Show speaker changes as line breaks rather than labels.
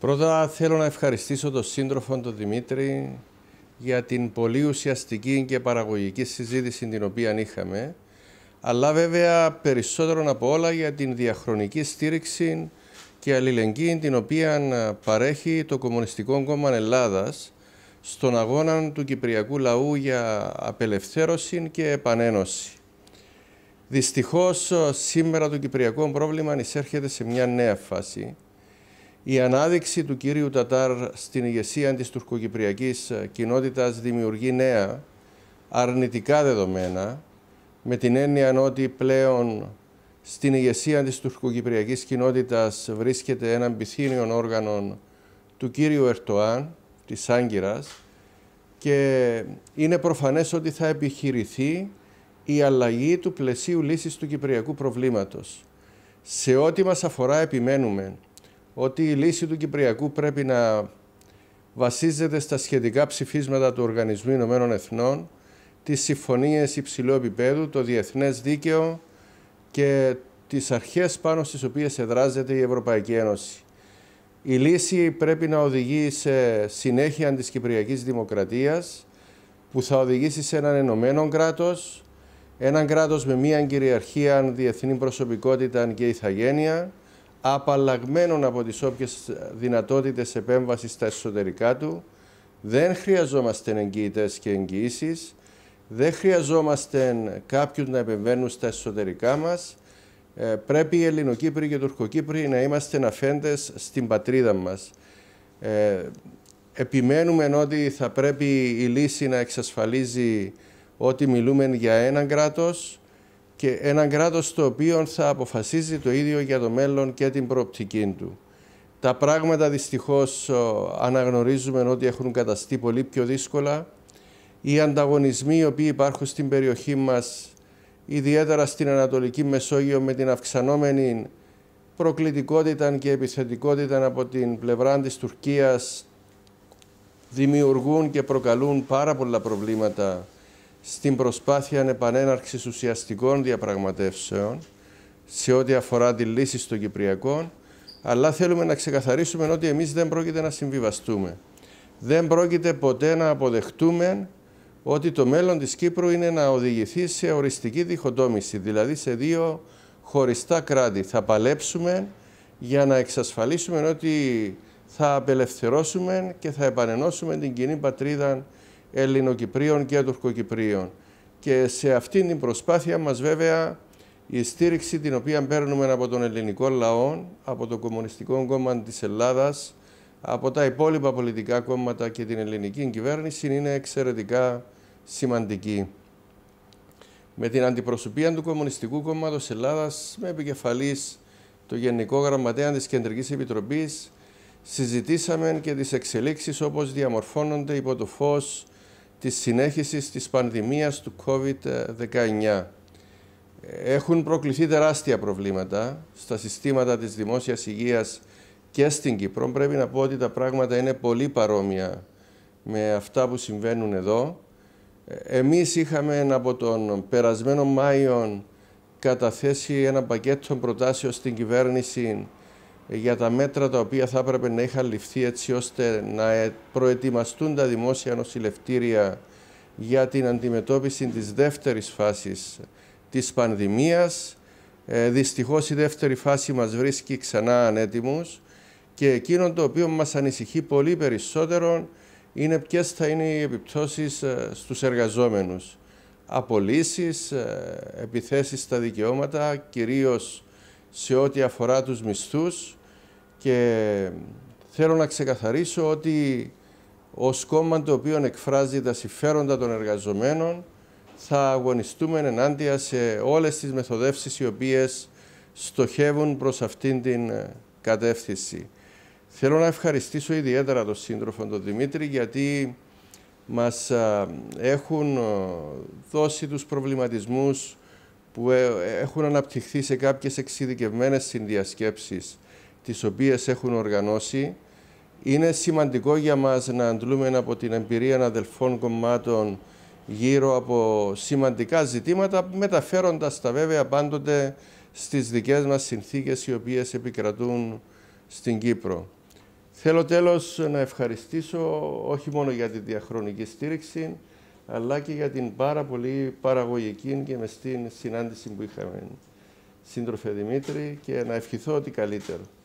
Πρώτα θέλω να ευχαριστήσω τον σύντροφο τον Δημήτρη για την πολύ ουσιαστική και παραγωγική συζήτηση την οποία είχαμε, αλλά βέβαια περισσότερο από όλα για την διαχρονική στήριξη και αλληλεγγύη την οποία παρέχει το Κομμουνιστικό Κόμμα Ελλάδας στον αγώνα του Κυπριακού λαού για απελευθέρωση και επανένωση. Δυστυχώς σήμερα το Κυπριακό πρόβλημα εισέρχεται σε μια νέα φάση η ανάδειξη του κύριου Τατάρ στην ηγεσία της τουρκοκυπριακής ε, κοινότητας δημιουργεί νέα αρνητικά δεδομένα με την έννοια ότι πλέον στην ηγεσία της τουρκοκυπριακής κοινότητας βρίσκεται έναν πυθύνιον όργανο του κύριου Ερτοάν, της Άγκυρας, και είναι προφανές ότι θα επιχειρηθεί η αλλαγή του πλαισίου λύσης του κυπριακού προβλήματος. Σε ό,τι μας αφορά επιμένουμε ότι η λύση του Κυπριακού πρέπει να βασίζεται στα σχετικά ψηφίσματα του Οργανισμού Ηνωμένων Εθνών, τις συμφωνίες υψηλού επίπεδου, το διεθνές δίκαιο και τις αρχές πάνω στις οποίες εδράζεται η Ευρωπαϊκή Ένωση. Η λύση πρέπει να οδηγεί σε συνέχεια της Κυπριακής Δημοκρατίας που θα οδηγήσει σε έναν ενωμένο κράτος, έναν κράτος με μια κυριαρχία, διεθνή προσωπικότητα και ηθαγένεια απαλλαγμένων από τις όποιες δυνατότητες επέμβασης στα εσωτερικά του. Δεν χρειαζόμαστε εγγυητές και εγγυήσεις. δεν χρειαζόμαστε κάποιους να επεμβαίνουν στα εσωτερικά μας. Ε, πρέπει οι Ελληνοκύπροι και οι Τουρκοκύπροι να είμαστε αφέντες στην πατρίδα μας. Ε, επιμένουμε ότι θα πρέπει η λύση να εξασφαλίζει ότι μιλούμε για έναν κράτος, και ένα κράτος το οποίο θα αποφασίζει το ίδιο για το μέλλον και την προοπτική του. Τα πράγματα δυστυχώς αναγνωρίζουμε ότι έχουν καταστεί πολύ πιο δύσκολα. Οι ανταγωνισμοί οι οποίοι υπάρχουν στην περιοχή μας, ιδιαίτερα στην Ανατολική Μεσόγειο με την αυξανόμενη προκλητικότητα και επιθετικότητα από την πλευρά της Τουρκίας, δημιουργούν και προκαλούν πάρα πολλά προβλήματα στην προσπάθεια επανέναρξη ουσιαστικών διαπραγματεύσεων σε ό,τι αφορά τη λύση των Κυπριακό, αλλά θέλουμε να ξεκαθαρίσουμε ότι εμείς δεν πρόκειται να συμβιβαστούμε. Δεν πρόκειται ποτέ να αποδεχτούμε ότι το μέλλον της Κύπρου είναι να οδηγηθεί σε οριστική διχοτόμηση, δηλαδή σε δύο χωριστά κράτη. Θα παλέψουμε για να εξασφαλίσουμε ότι θα απελευθερώσουμε και θα επανενώσουμε την κοινή πατρίδα Ελληνοκυπρίων και Τουρκοκυπρίων. Και σε αυτήν την προσπάθεια μας βέβαια η στήριξη την οποία παίρνουμε από τον ελληνικό λαό, από το Κομμουνιστικό Κόμμα της Ελλάδας, από τα υπόλοιπα πολιτικά κόμματα και την ελληνική κυβέρνηση είναι εξαιρετικά σημαντική. Με την αντιπροσωπεία του Κομμουνιστικού Κόμματος Ελλάδας, με επικεφαλής το Γενικό Γραμματέα της Κεντρικής Επιτροπής, συζητήσαμε και τις εξελίξεις όπως διαμορφώνονται υπό το φως της συνέχισης της πανδημίας του COVID-19. Έχουν προκληθεί τεράστια προβλήματα στα συστήματα της δημόσιας υγείας και στην Κύπρο. Πρέπει να πω ότι τα πράγματα είναι πολύ παρόμοια με αυτά που συμβαίνουν εδώ. Εμείς είχαμε από τον περασμένο Μάιο καταθέσει ένα πακέτο προτάσεων στην κυβέρνηση για τα μέτρα τα οποία θα έπρεπε να είχαν ληφθεί έτσι ώστε να ε, προετοιμαστούν τα δημόσια νοσηλευτήρια για την αντιμετώπιση της δεύτερης φάσης της πανδημίας. Ε, δυστυχώς η δεύτερη φάση μας βρίσκει ξανά ανέτοιμους και εκείνο το οποίο μας ανησυχεί πολύ περισσότερο είναι ποιες θα είναι οι επιπτώσεις ε, στους εργαζόμενους. Απολύσεις, επιθέσεις στα δικαιώματα, κυρίως σε ό,τι αφορά τους μισθούς και θέλω να ξεκαθαρίσω ότι ως κόμμα το οποίο εκφράζει τα συμφέροντα των εργαζομένων θα αγωνιστούμε ενάντια σε όλες τις μεθοδεύσεις οι οποίες στοχεύουν προς αυτήν την ε, κατεύθυνση. Θέλω να ευχαριστήσω ιδιαίτερα τον σύντροφο τον Δημήτρη γιατί μας ε, έχουν ε, δώσει τους προβληματισμούς που έχουν αναπτυχθεί σε κάποιες εξειδικευμένες συνδιασκέψεις τις οποίες έχουν οργανώσει. Είναι σημαντικό για μας να αντλούμε από την εμπειρία αδελφών κομμάτων γύρω από σημαντικά ζητήματα, μεταφέροντας τα βέβαια πάντοτε στις δικές μας συνθήκες οι οποίες επικρατούν στην Κύπρο. Θέλω τέλος να ευχαριστήσω όχι μόνο για τη διαχρονική στήριξη, αλλά και για την πάρα πολύ παραγωγική και μεστή συνάντηση που είχαμε. Σύντροφε Δημήτρη και να ευχηθώ ότι καλύτερο.